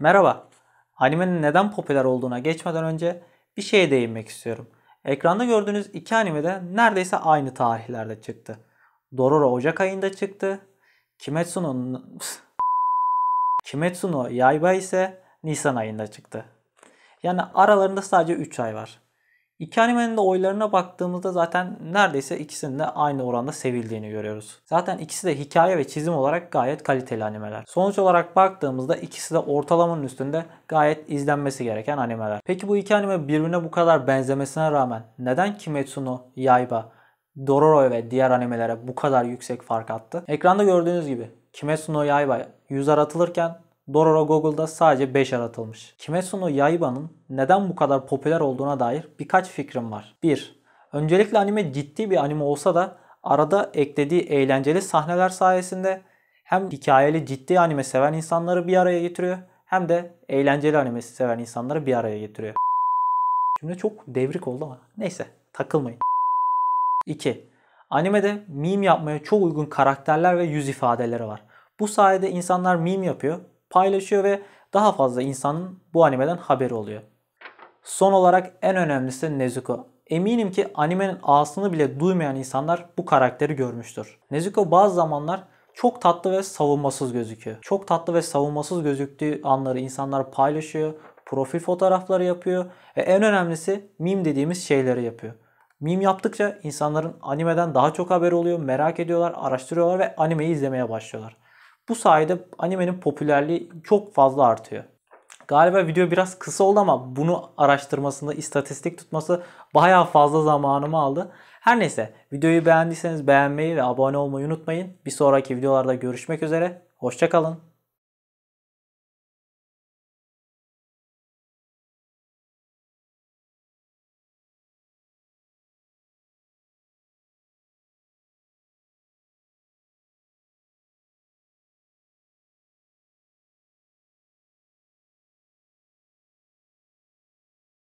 Merhaba. Animenin neden popüler olduğuna geçmeden önce bir şeye değinmek istiyorum. Ekranda gördüğünüz iki anime de neredeyse aynı tarihlerde çıktı. Dororo Ocak ayında çıktı. Kimetsu no Kimetsu no Yaiba ise Nisan ayında çıktı. Yani aralarında sadece 3 ay var. İki animenin de oylarına baktığımızda zaten neredeyse ikisinin de aynı oranda sevildiğini görüyoruz. Zaten ikisi de hikaye ve çizim olarak gayet kaliteli animeler. Sonuç olarak baktığımızda ikisi de ortalamanın üstünde gayet izlenmesi gereken animeler. Peki bu iki anime birbirine bu kadar benzemesine rağmen neden Kimetsu no Yaiba, Dororo ve diğer animelere bu kadar yüksek fark attı? Ekranda gördüğünüz gibi Kimetsu no Yaiba yüzler atılırken Dororo Google'da sadece 5 aratılmış. Kimetsu no Yaiba'nın neden bu kadar popüler olduğuna dair birkaç fikrim var. 1. Öncelikle anime ciddi bir anime olsa da arada eklediği eğlenceli sahneler sayesinde hem hikayeli ciddi anime seven insanları bir araya getiriyor hem de eğlenceli anime seven insanları bir araya getiriyor. Şimdi çok devrik oldu ama neyse takılmayın. 2. Animede meme yapmaya çok uygun karakterler ve yüz ifadeleri var. Bu sayede insanlar meme yapıyor paylaşıyor ve daha fazla insanın bu animeden haberi oluyor. Son olarak en önemlisi Nezuko. Eminim ki animenin ağasını bile duymayan insanlar bu karakteri görmüştür. Nezuko bazı zamanlar çok tatlı ve savunmasız gözüküyor. Çok tatlı ve savunmasız gözüktüğü anları insanlar paylaşıyor, profil fotoğrafları yapıyor ve en önemlisi mim dediğimiz şeyleri yapıyor. Mim yaptıkça insanların animeden daha çok haberi oluyor, merak ediyorlar, araştırıyorlar ve animeyi izlemeye başlıyorlar. Bu sayede animenin popülerliği çok fazla artıyor. Galiba video biraz kısa oldu ama bunu araştırmasında, istatistik tutması bayağı fazla zamanımı aldı. Her neyse videoyu beğendiyseniz beğenmeyi ve abone olmayı unutmayın. Bir sonraki videolarda görüşmek üzere. Hoşçakalın.